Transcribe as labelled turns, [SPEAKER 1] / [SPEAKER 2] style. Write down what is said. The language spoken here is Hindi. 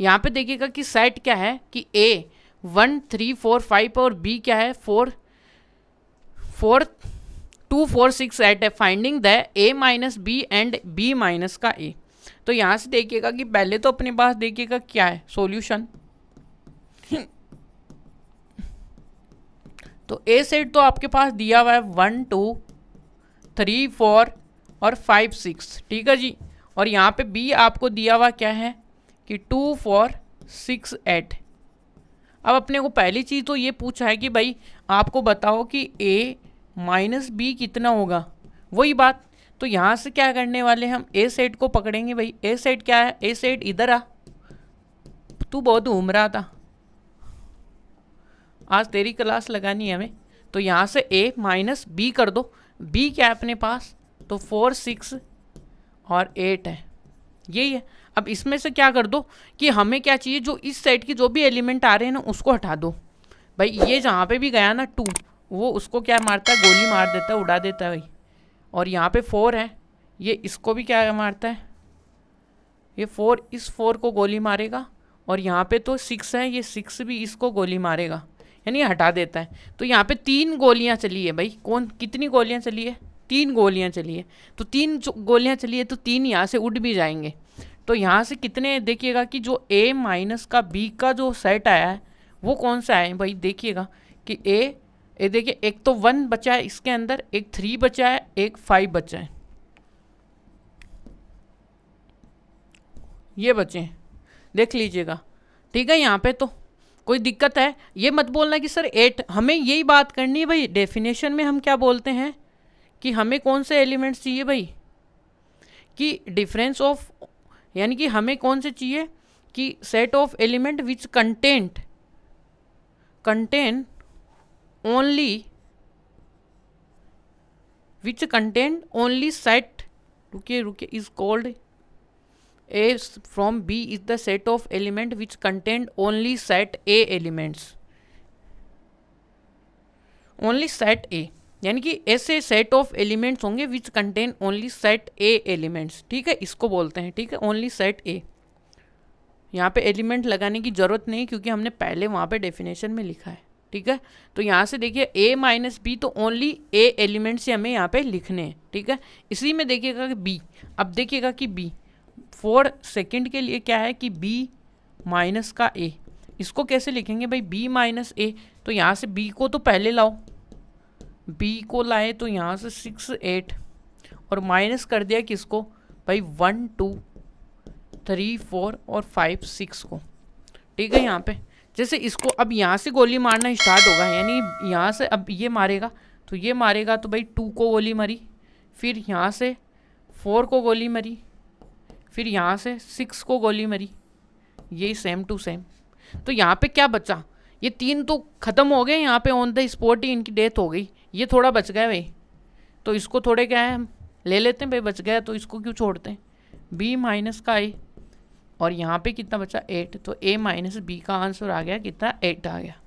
[SPEAKER 1] यहाँ पे देखिएगा कि सेट क्या है कि A one three four five और बी क्या है four four two four six eight है finding the A minus B and B minus का ए तो यहाँ से देखिएगा कि पहले तो अपने पास देखिएगा क्या है सॉल्यूशन तो ए सेट तो आपके पास दिया हुआ है वन टू थ्री फोर और फाइव सिक्स ठीक है जी और यहाँ पे बी आपको दिया हुआ क्या है कि टू फोर सिक्स एट अब अपने को पहली चीज़ तो ये पूछा है कि भाई आपको बताओ कि ए माइनस बी कितना होगा वही बात तो यहाँ से क्या करने वाले हम ए सेट को पकड़ेंगे भाई ए सेट क्या है ए सेट इधर आ तू बहुत घूम रहा था आज तेरी क्लास लगानी है हमें तो यहाँ से ए माइनस बी कर दो बी क्या है अपने पास तो फोर सिक्स और एट है यही है अब इसमें से क्या कर दो कि हमें क्या चाहिए जो इस साइड की जो भी एलिमेंट आ रहे हैं ना उसको हटा दो भाई ये जहाँ पे भी गया ना टू वो उसको क्या मारता है गोली मार देता है उड़ा देता है भाई और यहाँ पे फोर है ये इसको भी क्या मारता है ये फोर इस फोर को गोली मारेगा और यहाँ पे तो सिक्स है ये सिक्स भी इसको गोली मारेगा यानी हटा देता है तो यहाँ पे तीन गोलियाँ चली है भाई कौन कितनी गोलियाँ चली है तीन गोलियाँ चली है तो तीन गोलियाँ चली है तो तीन यहाँ से उड़ भी जाएंगे तो यहाँ से कितने देखिएगा कि जो ए माइनस का बी का जो सेट आया है वो कौन सा है भाई देखिएगा कि ए ये देखिए एक तो वन बचा है इसके अंदर एक थ्री बचा है एक फाइव बचा है ये बचे हैं देख लीजिएगा ठीक है यहाँ पे तो कोई दिक्कत है ये मत बोलना कि सर एट हमें यही बात करनी है भाई डेफिनेशन में हम क्या बोलते हैं कि हमें कौन से एलिमेंट्स चाहिए भाई कि डिफरेंस ऑफ यानी कि हमें कौन से चाहिए कि set of element which content contain only which content only set रुके रुके is called A from B is the set of element which content only set A elements only set A यानी कि ऐसे सेट ऑफ एलिमेंट्स होंगे which contain only set A elements ठीक है इसको बोलते हैं ठीक है ओनली सेट ए यहाँ पे एलिमेंट लगाने की ज़रूरत नहीं क्योंकि हमने पहले वहाँ पे डेफिनेशन में लिखा है ठीक है तो यहाँ से देखिए ए माइनस बी तो ओनली ए एलिमेंट से हमें यहाँ पे लिखने हैं ठीक है इसी में देखिएगा कि बी अब देखिएगा कि बी फोर सेकेंड के लिए क्या है कि बी माइनस का ए इसको कैसे लिखेंगे भाई बी माइनस ए तो यहाँ से बी को तो पहले लाओ बी को लाए तो यहाँ से सिक्स एट और माइनस कर दिया किसको भाई वन टू थ्री फोर और फाइव सिक्स को ठीक है यहाँ पे जैसे इसको अब यहाँ से गोली मारना स्टार्ट होगा यानी यहाँ से अब ये मारेगा तो ये मारेगा तो भाई टू को गोली मारी फिर यहाँ से फोर को गोली मारी फिर यहाँ से सिक्स को गोली मारी ये सेम टू सेम तो यहाँ पे क्या बचा ये तीन तो ख़त्म हो गए यहाँ पे ऑन द स्पॉट ही इनकी डेथ हो गई ये थोड़ा बच गया भाई तो इसको थोड़े क्या है हम ले लेते हैं भाई बच गया तो इसको क्यों छोड़ते हैं बी माइनस का आई और यहाँ पे कितना बचा एट तो ए माइनस बी का आंसर आ गया कितना एट आ गया